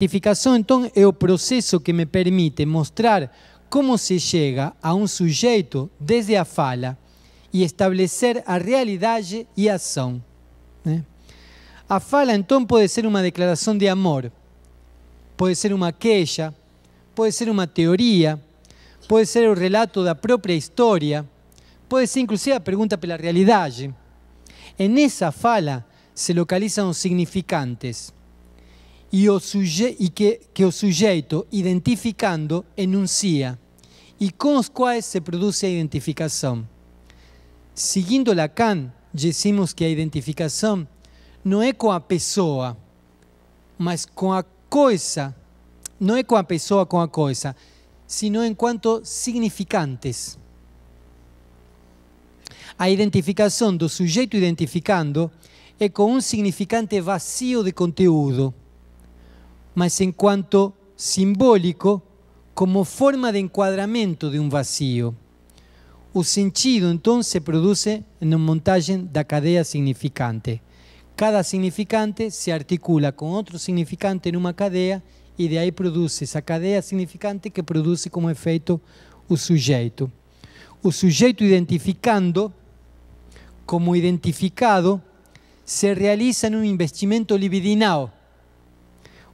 Santificação, então, é o processo que me permite mostrar como se chega a um sujeito desde a fala e estabelecer a realidade e ¿eh? a ação. Né? A fala, então, pode ser uma declaração de amor, pode ser uma queixa, pode ser uma teoria, pode ser o relato da própria história, pode ser, inclusive, a pergunta pela realidade. Em essa fala se localizam os significantes e, o suje e que, que o sujeito, identificando, enuncia e com os quais se produz a identificação. Seguindo Lacan, dizemos que a identificação não é com a pessoa, mas com a coisa. Não é com a pessoa, com a coisa, sino enquanto significantes. A identificação do sujeito identificando é com um significante vazio de conteúdo mas en cuanto simbólico, como forma de enquadramento de um vazio. O sentido, então, se produz na montagem da cadeia significante. Cada significante se articula com outro significante numa cadeia e de aí produz essa cadeia significante que produz como efeito o sujeito. O sujeito identificando, como identificado, se realiza um investimento libidinal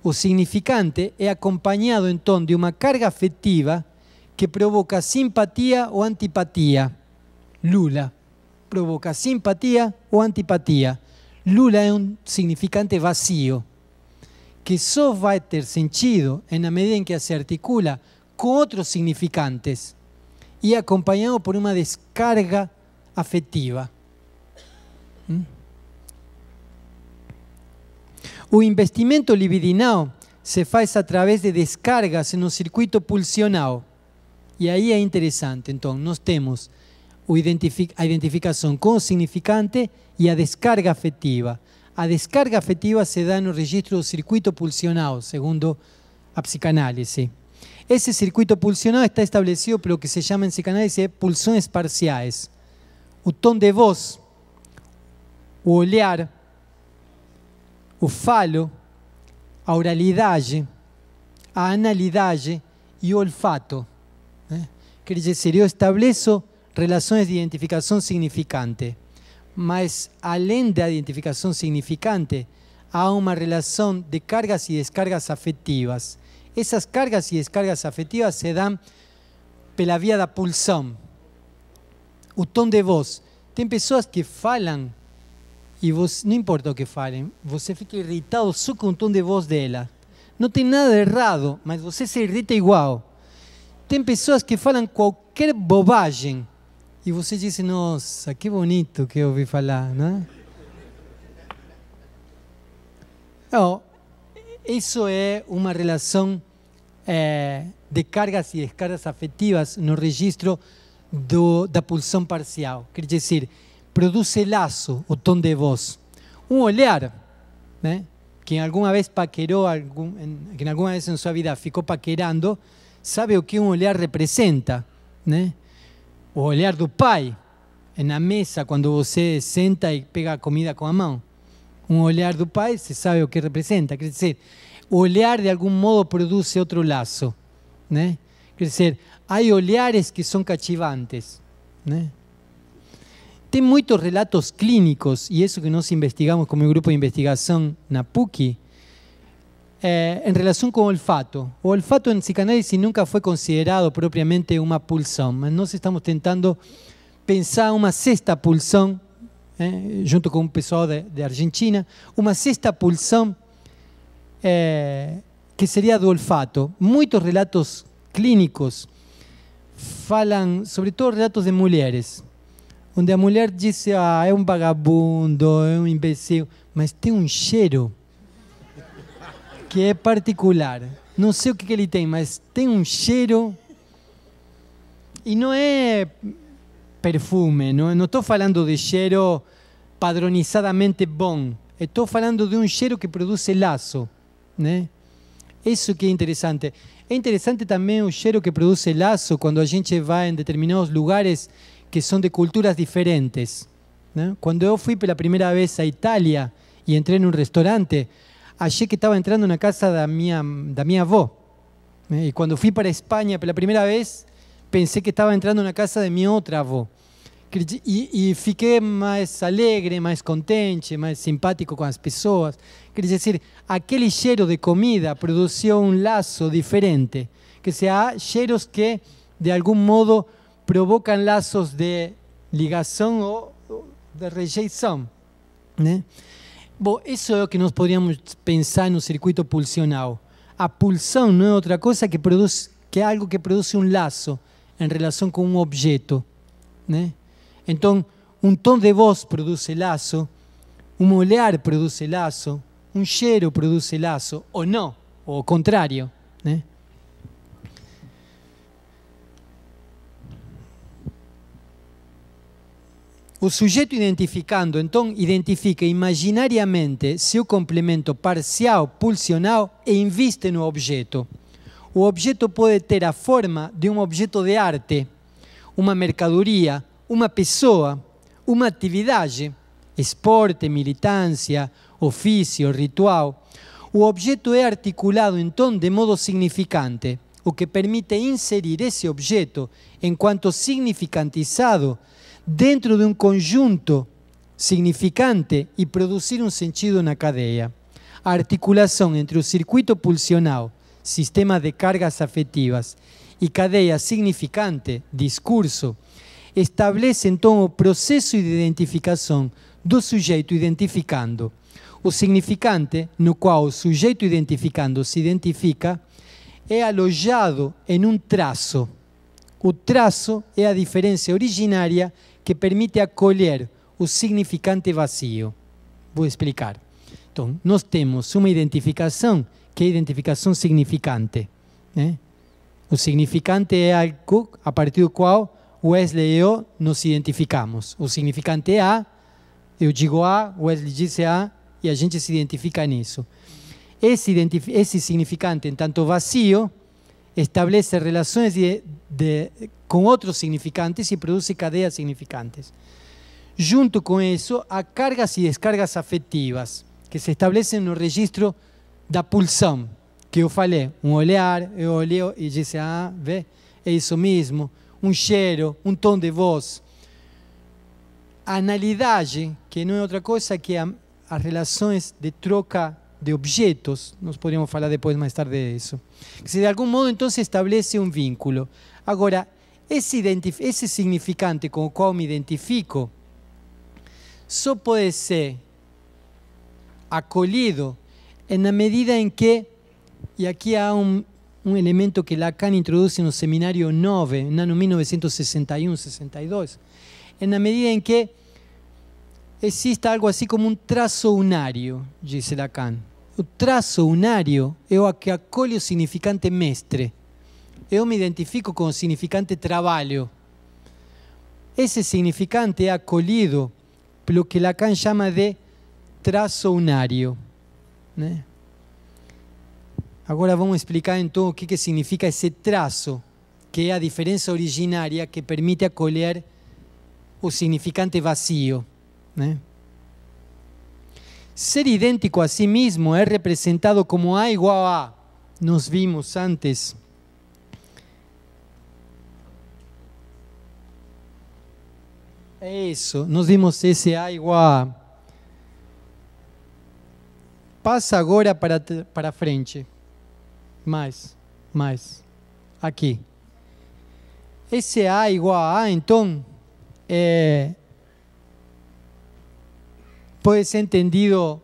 o significante es acompañado entonces de una carga afectiva que provoca simpatía o antipatía. Lula provoca simpatía o antipatía. Lula es un significante vacío que va a tener sentido en la medida en que se articula con otros significantes y e acompañado por una descarga afectiva. ¿Mm? O investimento libidinal se faz através de descargas no circuito pulsional. E aí é interessante, então, nós temos a identificação com o significante e a descarga afetiva. A descarga afetiva se dá no registro do circuito pulsional, segundo a psicanálise. Esse circuito pulsional está estabelecido pelo que se chama em psicanálise pulsões parciais. O tom de voz, o olhar, o falo, a oralidade, a analidade e o olfato. Né? Quer dizer, eu estabeleço relações de identificação significante, mas além da identificação significante, há uma relação de cargas e descargas afetivas. Essas cargas e descargas afetivas se dão pela via da pulsão, o tom de voz. Tem pessoas que falam e você, não importa o que falem, você fica irritado só com o tom de voz dela. Não tem nada errado, mas você se irrita igual. Tem pessoas que falam qualquer bobagem e você diz: Nossa, que bonito que eu ouvi falar, né? Não, é? Oh, isso é uma relação é, de cargas e descargas afetivas no registro do, da pulsão parcial. Quer dizer, produce lazo o tom de voz. Um olhar, né? quien alguma vez paqueró, quem alguma vez en sua vida ficou paquerando, sabe o que um olhar representa. Né? O olhar do pai, na mesa, quando você senta e pega a comida com a mão. Um olhar do pai, se sabe o que representa. Quer dizer, olhar de algum modo produz outro laço. Né? Quer dizer, há olhares que são cativantes. Né? Tem muitos relatos clínicos, e isso que nós investigamos como grupo de investigação na PUC, em eh, relação com o olfato. O olfato em psicanálise nunca foi considerado propriamente uma pulsão, mas nós estamos tentando pensar uma sexta pulsão, eh, junto com um pessoal de, de Argentina, uma sexta pulsão eh, que seria do olfato. Muitos relatos clínicos falam, sobretudo relatos de mulheres, onde a mulher disse: Ah, é um vagabundo, é um imbecil, mas tem um cheiro que é particular. Não sei o que, que ele tem, mas tem um cheiro. E não é perfume, não estou falando de cheiro padronizadamente bom. Estou falando de um cheiro que produz laço. Né? Isso que é interessante. É interessante também o cheiro que produz laço quando a gente vai em determinados lugares que son de culturas diferentes. Cuando yo fui por la primera vez a Italia y entré en un restaurante, hallé que estaba entrando en una casa de mi, de mi avó. Y cuando fui para España por la primera vez, pensé que estaba entrando en una casa de mi otra avó. Y y más más alegre, más contente, más simpático con las personas. quiere decir, aquel yero de comida produjo un lazo diferente. Que sea, yeros que, de algún modo, provocam laços de ligação ou de rejeição. Né? Bom, isso é o que nós podíamos pensar no circuito pulsional. A pulsão não é outra coisa que, produz, que é algo que produz um laço em relação com um objeto. Né? Então, um tom de voz produz laço, um olhar produz laço, um cheiro produz laço, ou não, ou o contrário. Né? O sujeito identificando, então, identifica imaginariamente seu complemento parcial, pulsional e inviste no objeto. O objeto pode ter a forma de um objeto de arte, uma mercadoria, uma pessoa, uma atividade, esporte, militância, ofício, ritual. O objeto é articulado, então, de modo significante, o que permite inserir esse objeto, enquanto significantizado, dentro de un conjunto significante y producir un sentido na cadeia. A articulación entre o circuito pulsional, sistema de cargas afectivas, e cadeia significante, discurso, establece então o processo de identificação do sujeito identificando. O significante, no qual o sujeito identificando se identifica, é alojado em um traço. O traço é a diferença originária que permite acolher o significante vazio. Vou explicar. Então, nós temos uma identificação que é a identificação significante. Né? O significante é algo a partir do qual Wesley e eu nos identificamos. O significante é A, eu digo A, Wesley diz A, e a gente se identifica nisso. Esse, esse significante, tanto vazio, establece relaciones de, de, con otros significantes y produce cadenas significantes. Junto con eso, a cargas y descargas afectivas que se establecem no registro da pulsão, que eu falei. Um olear eu oleo e disse, ah, vê, é isso mesmo. Um cheiro, um tom de voz. analidade, que não é outra coisa que a, as relações de troca de objetos, nos podríamos hablar después, más tarde de eso. Si de algún modo entonces establece un vínculo. Ahora, ese significante con el cual me identifico Sólo puede ser acolhido la medida en que, y aquí hay un elemento que Lacan introduce en el seminario 9, el año 1961-62, en la medida en que exista algo así como un trazo unario, dice Lacan. O traço unário é o que acolhe o significante mestre. Eu me identifico com o significante trabalho. Esse significante é acolhido pelo que Lacan chama de traço unário. Né? Agora vamos explicar então o que, que significa esse traço, que é a diferença originária que permite acolher o significante vazio. Né? Ser idéntico a sí mismo es representado como A igual a. Nos vimos antes. Eso, nos vimos ese A igual a. Ah, ah". Passa agora para, para frente. Más, más. Aquí. Ese A igual a A, pues entendido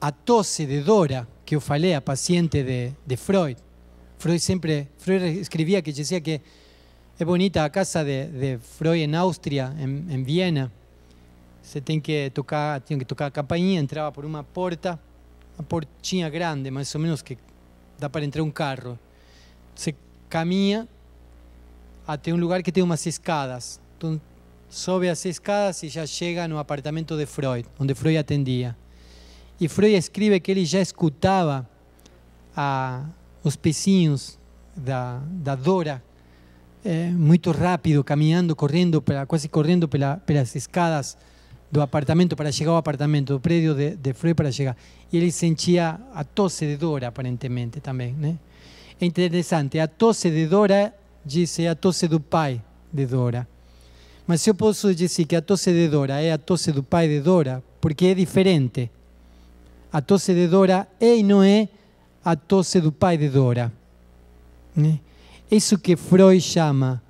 a Tose de Dora, que ofalea, paciente de, Freud. Freud siempre, escribía que decía que es bonita la casa de, Freud en Austria, en, Viena. Se tiene que tocar, tiene que tocar campaña, entraba por una puerta, una porchinha grande, más o menos que da para entrar un carro. Se camina hasta un lugar que tiene unas escadas. sobe as escadas e já chega no apartamento de Freud, onde Freud atendia. E Freud escreve que ele já escutava a, os pezinhos da, da Dora é, eh, muito rápido, caminhando, correndo, pela, quase correndo pela, pelas escadas do apartamento para chegar ao apartamento, do prédio de, de Freud para chegar. E ele sentia a tosse de Dora, aparentemente, também. Né? ¿eh? É interessante, a tosse de Dora, diz, é a tosse do pai de Dora. Mas eu posso dizer que a tosse de Dora é a tosse do pai de Dora, porque é diferente. A tosse de Dora é e não é a tosse do pai de Dora. Né? Isso que Freud chama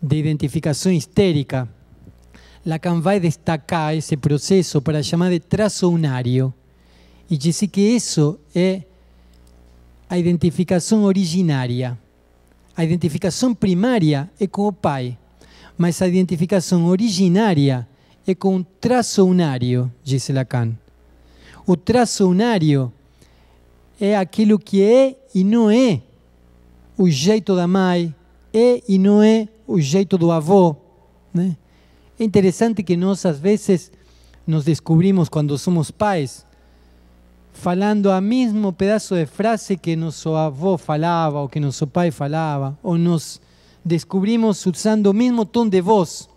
de identificação histérica. Lacan vai destacar esse processo para chamar de traço unário e dizer que isso é a identificação originária. A identificação primária é com o pai mas a identificação originária é com o traço unário, disse Lacan. O traço unário é aquilo que é e não é o jeito da mãe, é e não é o jeito do avô. Né? É interessante que nós, às vezes, nos descobrimos quando somos pais falando a mesmo pedaço de frase que nosso avô falava, ou que nosso pai falava, ou nos descubrimos usando el mismo tono de voz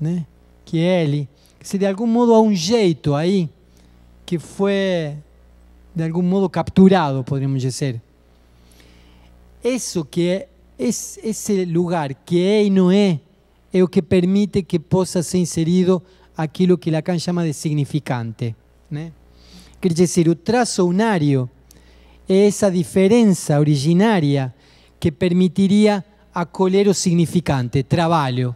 né, que él si de algún modo hay un jeito ahí que fue de algún modo capturado, podríamos decir eso que es ese lugar que es y no es es lo que permite que pueda ser inserido lo que Lacan llama de significante. Né? decir el trazo unario es esa diferencia originaria que permitiría acolher o significante, trabalho.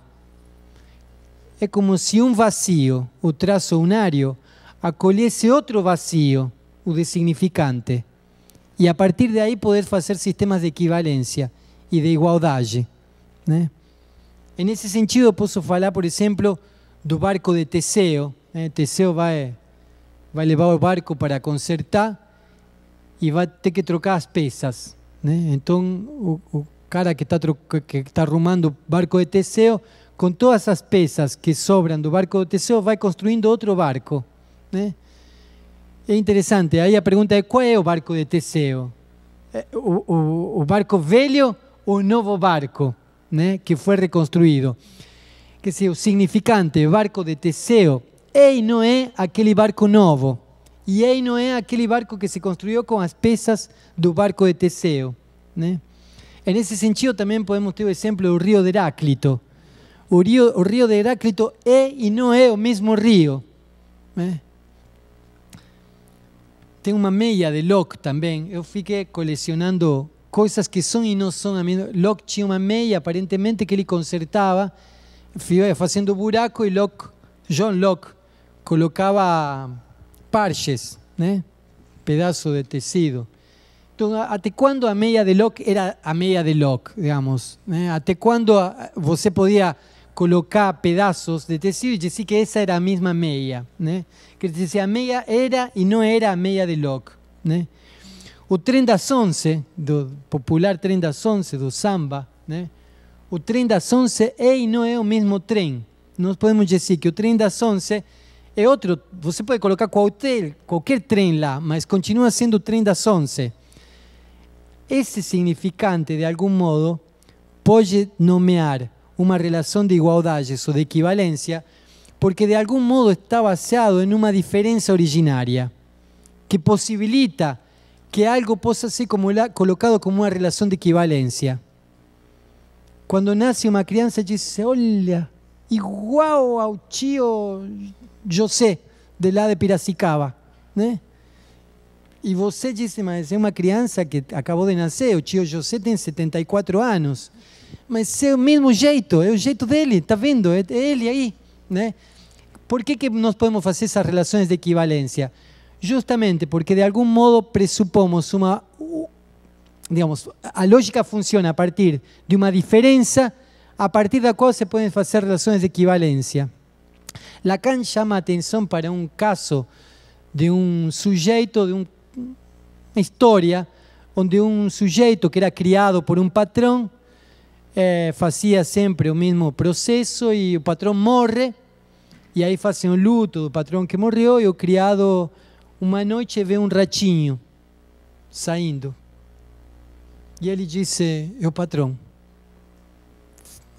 É como se um vazio, o unário acolhesse outro vazio, o de significante. E a partir daí poder fazer sistemas de equivalência e de igualdade. Né? E nesse sentido, posso falar, por exemplo, do barco de Teseu. Né? Teseu vai, vai levar o barco para consertar e vai ter que trocar as peças. Né? Então, o, o cara que está que tá arrumando o barco de Teseu, com todas as peças que sobram do barco de Teseu, vai construindo outro barco. Né? É interessante. Aí a pergunta é: qual é o barco de Teseu? É, o, o, o barco velho ou o novo barco né? que foi reconstruído? Quer dizer, o significante, barco de Teseu, ele não é aquele barco novo. E ele não é aquele barco que se construiu com as peças do barco de Teseu. Né? En ese sentido también podemos ter o exemplo do río de Heráclito. O río, río de Heráclito é e não é o mesmo río. É? Tem uma meia de Locke também. Eu fiquei colecionando coisas que são e não são. Locke tinha uma meia, aparentemente, que ele consertava, fazendo buraco, e Locke, John Locke colocava parches, né? ¿eh? pedaço de tecido até quando a meia de lock era a meia de lock, digamos? Né? Eh? Até quando eh, você podia colocar pedaços de tecido e dizer que essa era a mesma meia, né? Eh? Quer dizer, a meia era e não era a meia de lock, né? O trem das onze, do popular trem das onze do samba, né? O trem das onze é e não é o mesmo trem. Nós podemos dizer que o trem das onze é outro, você pode colocar qualquer, qualquer trem lá, mas continua sendo o trem das onze. ese significante de algún modo puede nomear una relación de igualdades o de equivalencia porque de algún modo está basado en una diferencia originaria que posibilita que algo pueda ser como colocado como una relación de equivalencia. Cuando nace una crianza, dice, hola, igual chio yo José, de la de Piracicaba. ¿eh? E você disse, mas es una criança que acabó de nacer, o tio José tiene 74 años. Mas é o mesmo jeito, é o jeito dele, está vendo? É ele aí, né? Por qué que podemos hacer esas relaciones de equivalencia? Justamente porque de algún modo presupomos una... digamos, la lógica funciona a partir de una diferencia a partir da qual se pueden hacer relaciones de equivalencia. Lacan chama llama para un caso de un sujeito, de un história onde um sujeito que era criado por um patrão é, eh, fazia sempre o mesmo processo e o patrão morre, e aí fazem o luto do patrão que morreu e o criado uma noite vê um ratinho saindo. E ele disse, é o oh, patrão.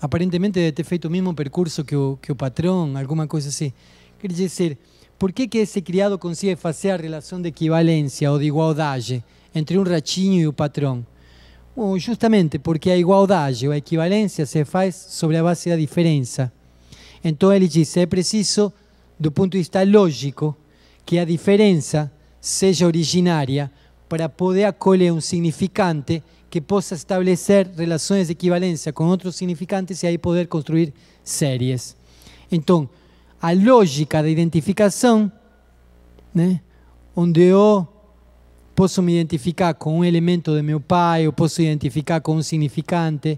Aparentemente deve ter feito o mesmo percurso que o, que o patrão, alguma coisa assim. Quer dizer, por que, que esse criado consegue fazer a relação de equivalência ou de igualdade entre um ratinho e o patrão? Bom, justamente porque a igualdade ou a equivalência se faz sobre a base da diferença. Então ele diz, é preciso, do ponto de vista lógico, que a diferença seja originária para poder acolher um significante que possa estabelecer relações de equivalência com outros significantes e aí poder construir séries. Então, a lógica da identificação, né? onde eu posso me identificar com um elemento de meu pai, eu posso identificar com um significante.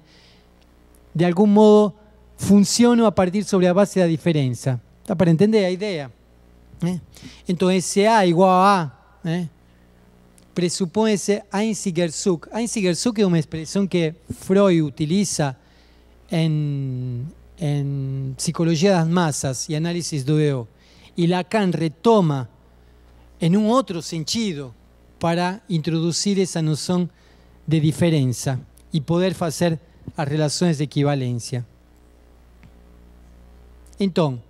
De algum modo, funciono a partir sobre a base da diferença. Está para entender a ideia? Né? Então, esse A igual a A né? pressupõe esse einziger Einzigerzug é uma expressão que Freud utiliza em en Psicología de las Masas y Análisis del e Y Lacan retoma en un otro sentido para introducir esa noción de diferencia y poder hacer las relaciones de equivalencia. Entonces,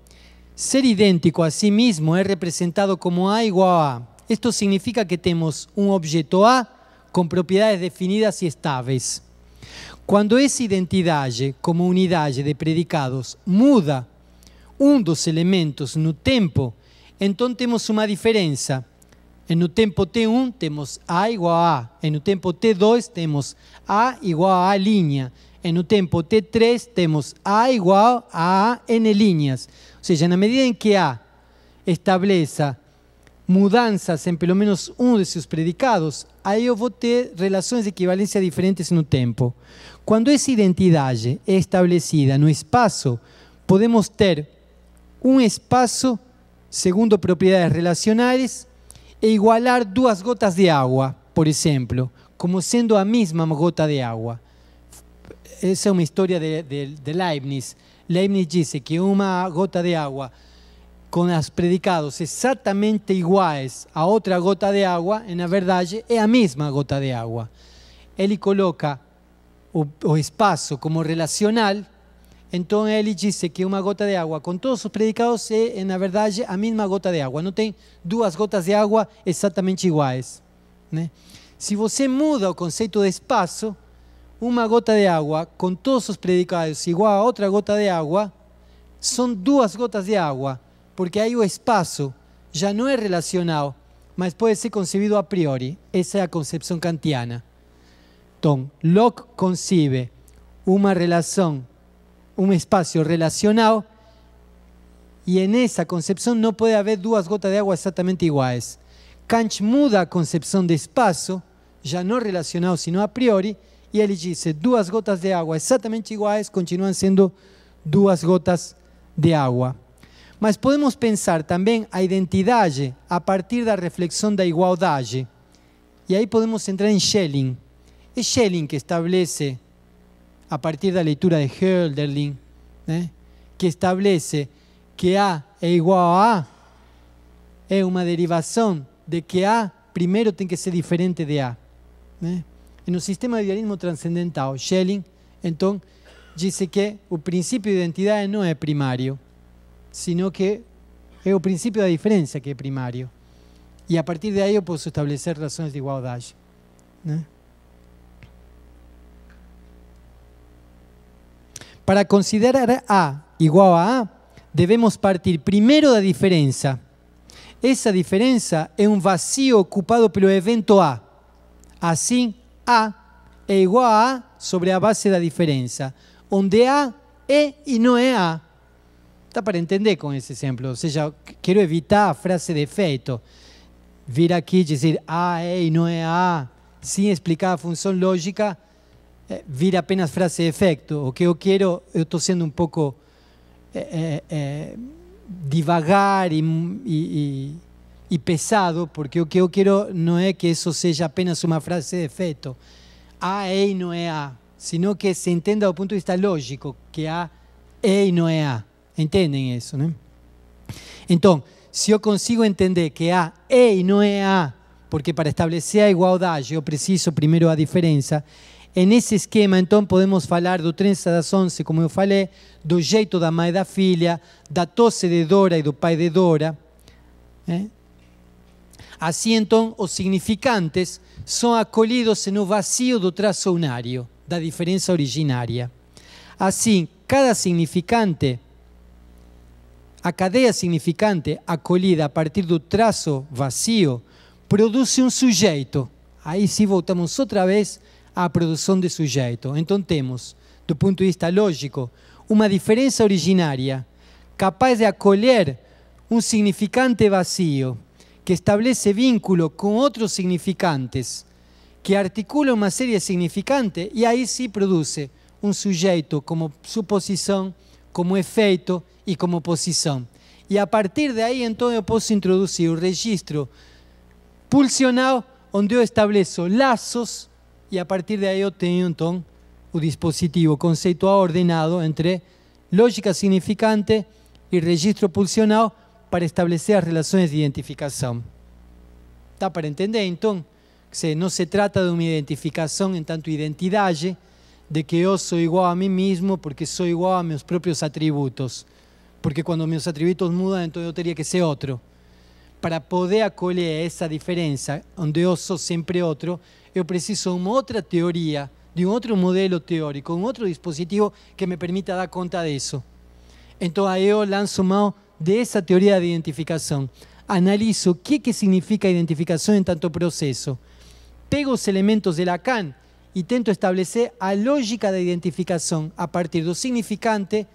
ser idéntico a sí mismo es representado como A igual a A. Esto significa que tenemos un objeto A con propiedades definidas y estables. Quando essa identidade, como unidade de predicados, muda um dos elementos no tempo, então temos uma diferença. no tempo T1 temos A igual a A, no tempo T2 temos A igual a A linha, no tempo T3 temos A igual a A n linhas. Ou seja, na medida em que A estabeleça Mudanzas en pelo menos uno de sus predicados, aí voy a tener relaciones de equivalencia diferentes en tiempo. Cuando esa identidad es establecida en no espacio, podemos tener un espacio segundo propiedades relacionales e igualar dos gotas de agua, por ejemplo, como siendo la misma gota de agua. Esa es una historia de, Leibniz. Leibniz dice que una gota de agua com os predicados exatamente iguais a outra gota de água, na verdade, é a mesma gota de água. Ele coloca o, espaço como relacional, então ele diz que uma gota de água com todos os predicados é, na verdade, a mesma gota de água. Não tem duas gotas de água exatamente iguais. Se você muda o conceito de espaço, uma gota de água com todos os predicados igual a outra gota de água, são duas gotas de água. porque hay un espacio ya no es relacionado, mas puede ser concebido a priori. Esa es la concepción kantiana. Entonces, Locke concibe una relación, un espacio relacionado, y en esa concepción no puede haber dos gotas de agua exactamente iguales. Kant muda la concepción de espacio, ya no relacionado sino a priori, y él dice, dos gotas de agua exactamente iguales continúan siendo dos gotas de agua. Mas podemos pensar também a identidade a partir da reflexão da igualdade. E aí podemos entrar em Schelling. É Schelling que estabelece, a partir da leitura de Hölderlin, né, que estabelece que A é igual a A, é uma derivação de que A primeiro tem que ser diferente de A. Né? E no sistema de idealismo transcendental, Schelling, então, disse que o princípio de identidade não é primário. sino que el principio de la diferencia que es primario. Y a partir de yo puedo establecer razones de igualdad. Para considerar A igual a A, debemos partir de la diferencia. Esa diferencia es un vacío ocupado por el evento A. Así, A es igual a A sobre la base de la diferencia, donde A es y no es A. Está para entender com esse exemplo. Ou seja, quero evitar a frase de efeito. Vir aqui dizer A é e não é A, sem explicar a função lógica, eh, vir apenas frase de efeito. O que eu quero, eu estou sendo um pouco eh, eh, divagar e, pesado, porque o que eu quero não é que isso seja apenas uma frase de efeito. A é e não é A, sino que se entenda do ponto de vista lógico que A é e não é A. Entendem isso, né? Então, se eu consigo entender que A é e não é A, porque para estabelecer a igualdade eu preciso primeiro a diferença, em esse esquema, então, podemos falar do trença das onze, como eu falei, do jeito da mãe da filha, da tosse de Dora e do pai de Dora. Assim, então, os significantes são acolhidos no vazio do traço unário, da diferença originária. Assim, cada significante a cadeia significante, acolhida a partir do traço vazio, produz um sujeito. Aí sim voltamos outra vez à produção de sujeito. Então temos, do ponto de vista lógico, uma diferença originária capaz de acolher um significante vazio que estabelece vínculo com outros significantes, que articula uma série de significantes e aí sim produz um sujeito como suposição, como efeito e como posição. E a partir de aí, então, eu posso introduzir o registro pulsional, onde eu estabeleço laços, e a partir de aí eu tenho, então, o dispositivo conceitual ordenado entre lógica significante e registro pulsional para estabelecer as relações de identificação. está para entender, então, que não se trata de uma identificação em tanto identidade, de que eu sou igual a mim mesmo porque sou igual a meus próprios atributos porque cuando mis atributos mudan, entonces yo tendría que ser otro. Para poder acolher essa diferença, onde eu sou sempre outro, eu preciso de uma outra teoria, de um outro modelo teórico, um outro dispositivo que me permita dar conta isso. Então eu lanço mão essa teoria de identificação. Analizo o que, que significa identificação em tanto processo. Pego os elementos de Lacan e tento estabelecer a lógica da identificação a partir do significante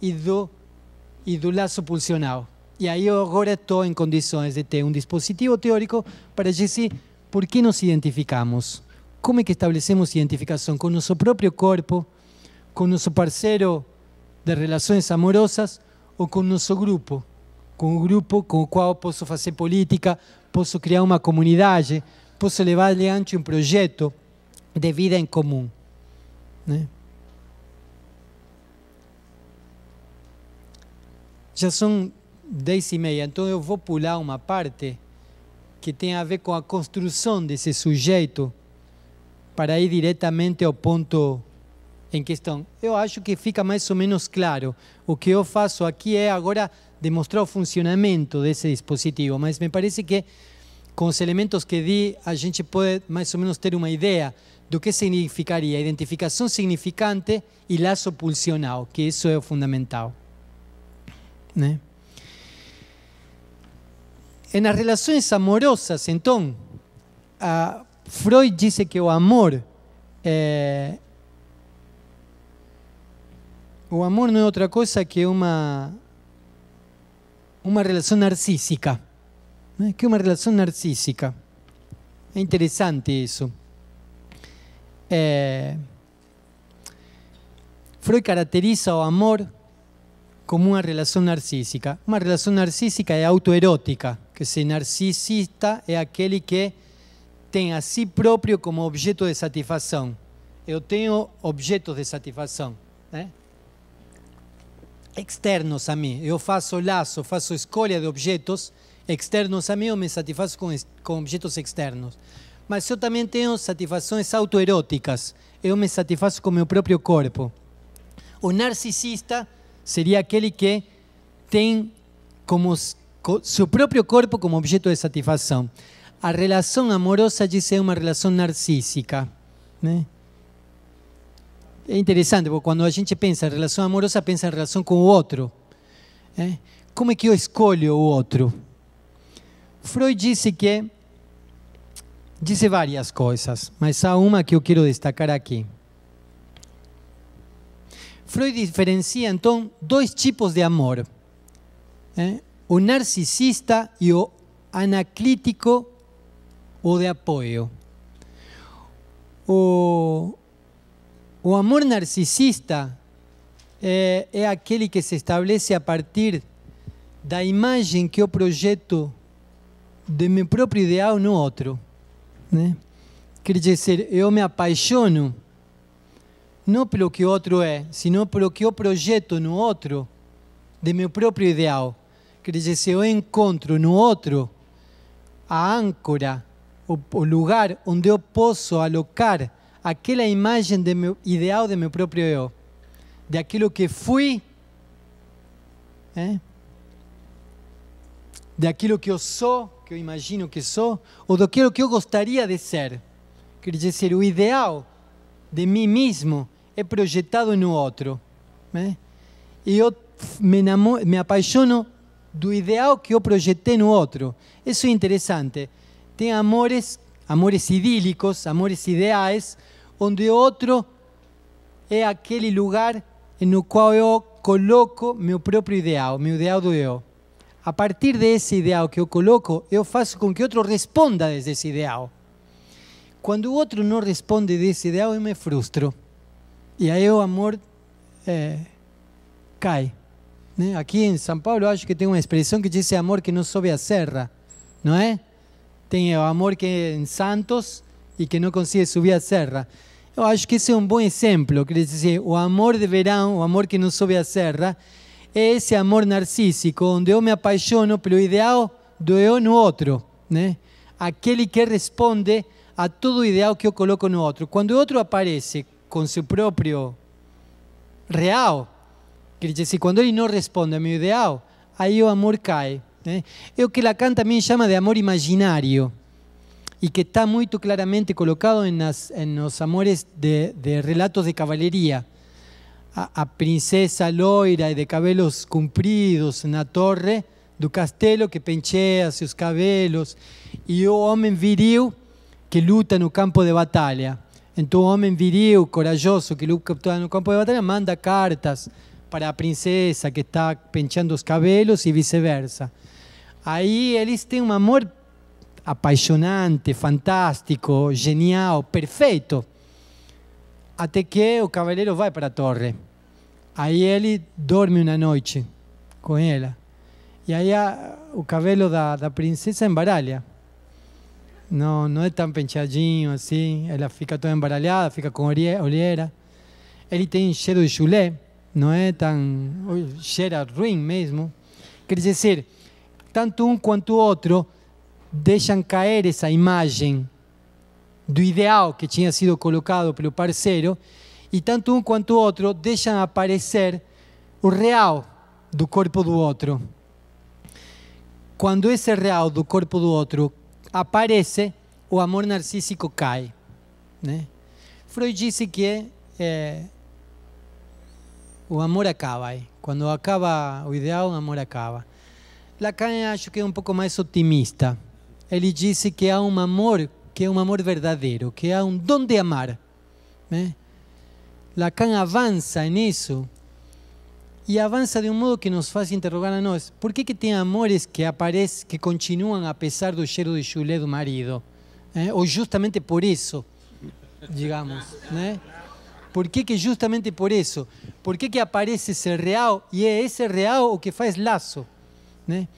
e do e do laço pulsional. E aí eu agora estou em condições de ter um dispositivo teórico para dizer por que nos identificamos, como é que estabelecemos identificação com o nosso próprio corpo, com o nosso parceiro de relações amorosas ou com o nosso grupo, com o grupo com o qual posso fazer política, posso criar uma comunidade, posso levar adiante um projeto de vida em comum. Né? já são dez e meia, então eu vou pular uma parte que tem a ver com a construção desse sujeito para ir diretamente ao ponto em questão. Eu acho que fica mais ou menos claro. O que eu faço aqui é agora demonstrar o funcionamento desse dispositivo, mas me parece que com os elementos que di, a gente pode mais ou menos ter uma ideia do que significaria identificação significante e laço pulsional, que isso é o fundamental. ¿Eh? En las relaciones amorosas, entonces, Freud dice que el amor eh, o amor no es otra cosa que una una relación narcísica, ¿qué ¿Eh? que una relación narcísica. es interesante eso eh, Freud caracteriza el amor como uma relação narcísica. Uma relação narcísica é autoerótica, que se narcisista é aquele que tem a si próprio como objeto de satisfação. Eu tenho objetos de satisfação, né? externos a mim. Eu faço laço, faço escolha de objetos externos a mim, eu me satisfaço com, objetos externos. Mas eu também tenho satisfações autoeróticas. Eu me satisfaço com meu próprio corpo. O narcisista seria aquele que tem como seu próprio corpo como objeto de satisfação. A relação amorosa diz é uma relação narcísica. Né? É interessante, porque quando a gente pensa em relação amorosa, pensa em relação com o outro. Né? Como é que eu escolho o outro? Freud disse que disse várias coisas, mas há uma que eu quero destacar aqui. Freud diferencia então dois tipos de amor: eh? o narcisista e o anaclítico ou de apoio. O, o amor narcisista é, é aquele que se estabelece a partir da imagem que eu projeto de meu próprio ideal no outro. Né? Quer dizer, eu me apaixono não pelo que outro é, sino pelo que eu projeto no outro, de meu próprio ideal. Quer dizer, se eu encontro no outro a âncora, o, lugar onde eu posso alocar aquela imagem de meu ideal de meu próprio eu, de aquilo que fui, é? de aquilo que eu sou, que eu imagino que sou, ou daquilo que eu gostaria de ser. Quer dizer, o ideal de mim mesmo é projetado no outro. Né? ¿eh? E eu me, enamoro, me apaixono do ideal que eu projetei no outro. Isso é interessante. Tem amores, amores idílicos, amores ideais, onde o outro é aquele lugar no qual eu coloco meu próprio ideal, meu ideal do eu. A partir desse ideal que eu coloco, eu faço com que outro responda desde esse ideal. Quando o outro não responde desse ideal, eu me frustro. E aí o amor é, cai. Né? Aqui em São Paulo, acho que tem uma expressão que diz amor que não sobe a serra, não é? Tem o amor que é em Santos e que não consegue subir a serra. Eu acho que esse é um bom exemplo, quer dizer, o amor de verão, o amor que não sobe a serra, é esse amor narcísico, onde eu me apaixono pelo ideal do eu no outro, né? Aquele que responde a todo ideal que eu coloco no outro. Quando o outro aparece con su propio real. Quer dizer, se quando ele não responde a meu ideal, aí o amor cai. Né? É o que Lacan também chama de amor imaginário e que está muito claramente colocado nas, nos amores de, de relatos de cavaleria. A, a, princesa loira e de cabelos compridos na torre do castelo que penteia seus cabelos e o homem viril que luta no campo de batalha. Então, o homem viril, corajoso, que luta captura no campo de batalha, manda cartas para a princesa que está penteando os cabelos e vice-versa. Aí eles têm um amor apaixonante, fantástico, genial, perfeito. Até que o cavaleiro vai para a torre. Aí ele dorme uma noite com ela. E aí a, o cabelo da, da princesa embaralha. Não, não é tão penteadinho assim. Ela fica toda embaralhada, fica com olheira. Ele tem cheiro de chulé, não é tão. cheira ruim mesmo. Quer dizer, tanto um quanto o outro deixam cair essa imagem do ideal que tinha sido colocado pelo parceiro, e tanto um quanto o outro deixam aparecer o real do corpo do outro. Quando esse real do corpo do outro aparece, o amor narcísico cai. Né? Freud disse que é, o amor acaba. Aí. Quando acaba o ideal, o amor acaba. Lacan acho que é um pouco mais otimista. Ele disse que há um amor que é um amor verdadeiro, que há um dom de amar. Né? Lacan avança nisso e avança de um modo que nos faz interrogar a nós: por que, que tem amores que aparecem, que continuam pesar do cheiro de chulé do marido? É? ¿Eh? Ou justamente por isso, digamos, né? Por que, que justamente por isso? Por que, que aparece esse real e é esse real o que faz laço? Né? ¿Eh?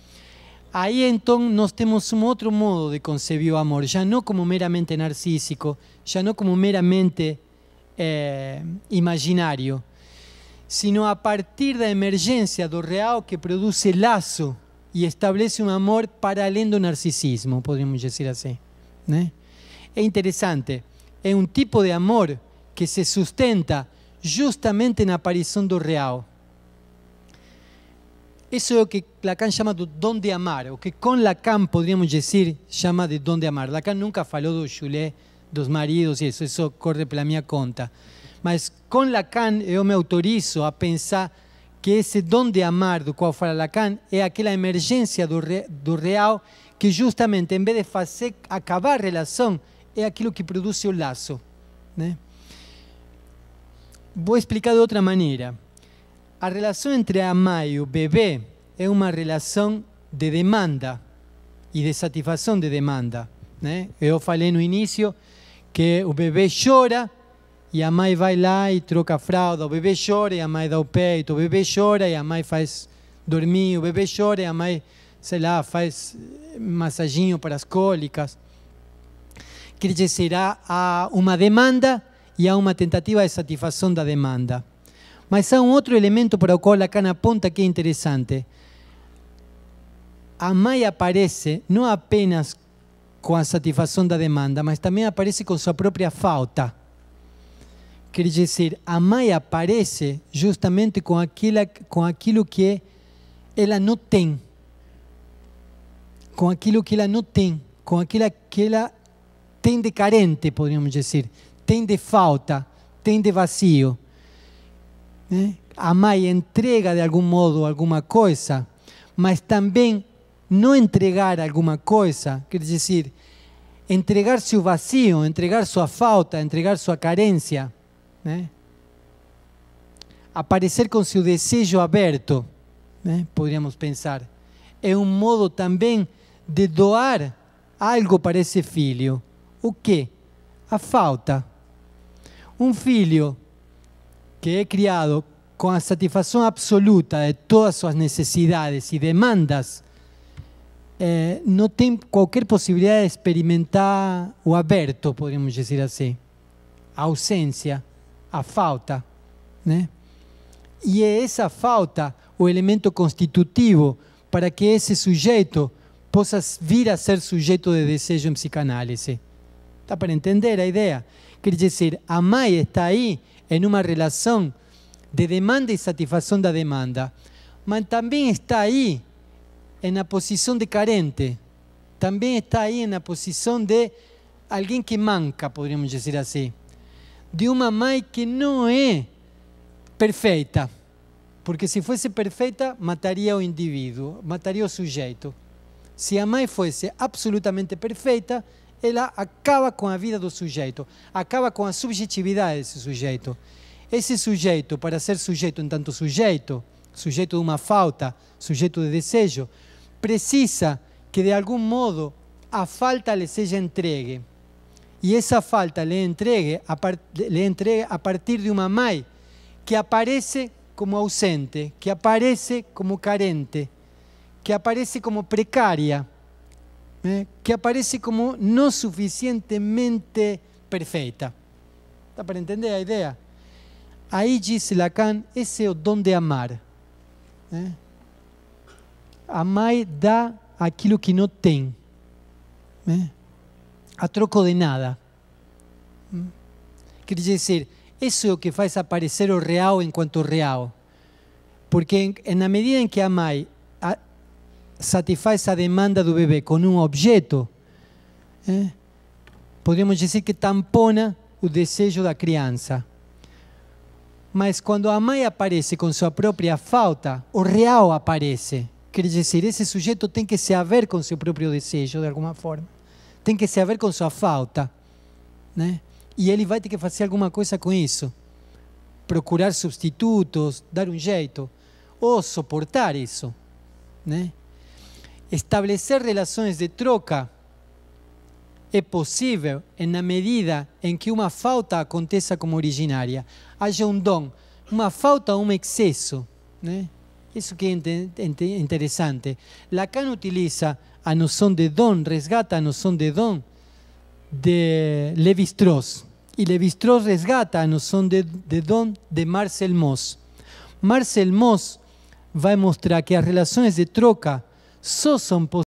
Aí então nós temos um outro modo de conceber o amor, já não como meramente narcísico, já não como meramente é, imaginário, sino a partir da emergência do real que produz laço e estabelece um amor para além do narcisismo, podemos dizer assim. Né? É interessante, é um tipo de amor que se sustenta justamente na aparição do real. Isso é o que Lacan chama do dom de amar, o que com Lacan poderíamos dizer chama de dom de amar. Lacan nunca falou do Julé, dos maridos e isso, isso corre pela minha conta. Mas com Lacan eu me autorizo a pensar que esse dom de amar do qual fala Lacan é aquela emergência do, re, do real que justamente, em vez de fazer acabar ¿eh? a relação, é aquilo que produz o laço. Né? Vou explicar de outra maneira. A relação entre a mãe e o bebê é uma relação de demanda e de satisfação de demanda. Né? ¿eh? Eu falei no início que o bebê chora e a mãe vai lá e troca a fralda, o bebê chora e a mãe dá o peito, o bebê chora e a mãe faz dormir, o bebê chora e a mãe, sei lá, faz massaginho para as cólicas. Quer dizer, há uma demanda e há uma tentativa de satisfação da demanda. Mas há um outro elemento para o qual Lacan aponta que é interessante. A mãe aparece não apenas com a satisfação da demanda, mas também aparece com sua própria falta. Quer dizer, a mãe aparece justamente com aquilo, com aquilo que ela não tem. Com aquilo que ela não tem. Com aquilo que ela tem de carente, podemos dizer. Tem de falta, tem de vazio. Né? A mãe entrega de algum modo alguma coisa, mas também não entregar alguma coisa, quer dizer, entregar se o vazio, entregar sua falta, entregar sua carência, né? Aparecer com seu desejo aberto, né? poderíamos pensar, é um modo também de doar algo para esse filho. O que? A falta. Um filho que é criado com a satisfação absoluta de todas suas necessidades e demandas, é, não tem qualquer possibilidade de experimentar o aberto, podemos dizer assim, a ausência a falta, né? E é essa falta o elemento constitutivo para que esse sujeito possa vir a ser sujeito de desejo em psicanálise. Está para entender a ideia? Quer dizer, a mãe está aí em uma relação de demanda e satisfação da demanda, mas também está aí na posição de carente, também está aí na posição de alguém que manca, poderíamos dizer assim de uma mãe que não é perfeita. Porque se fosse perfeita, mataria o indivíduo, mataria o sujeito. Se a mãe fosse absolutamente perfeita, ela acaba com a vida do sujeito, acaba com a subjetividade desse sujeito. Esse sujeito, para ser sujeito em tanto sujeito, sujeito de uma falta, sujeito de desejo, precisa que de algum modo a falta lhe seja entregue. y esa falta le, entregue a le entregue a partir de un mamai que aparece como ausente, que aparece como carente, que aparece como precaria, ¿eh? que aparece como no suficientemente perfecta. ¿Está para entender la idea? Ahí dice Lacan, ese o don de amar. Eh? da dá aquello que no tiene. ¿eh? a troco de nada. Mm. Quer dizer, isso é o que faz aparecer o real enquanto real. Porque na medida em que a mãe satisfaz a demanda do bebê com um objeto, é, eh, podemos dizer que tampona o desejo da criança. Mas quando a mãe aparece com sua própria falta, o real aparece. Quer dizer, esse sujeito tem que se haver com seu próprio desejo de alguma forma tem que se haver com sua falta, né? E ele vai ter que fazer alguma coisa com isso. Procurar substitutos, dar um jeito, ou suportar isso, né? Estabelecer relações de troca é possível na medida em que uma falta aconteça como originária. Haja um dom, uma falta, um excesso, né? Isso que é interessante. Lacan utiliza a son de Don, resgata a son de Don de Levi-Strauss. Y resgata a noção de, de don de Marcel Moss Marcel va a mostrar que las relaciones de troca son son posibles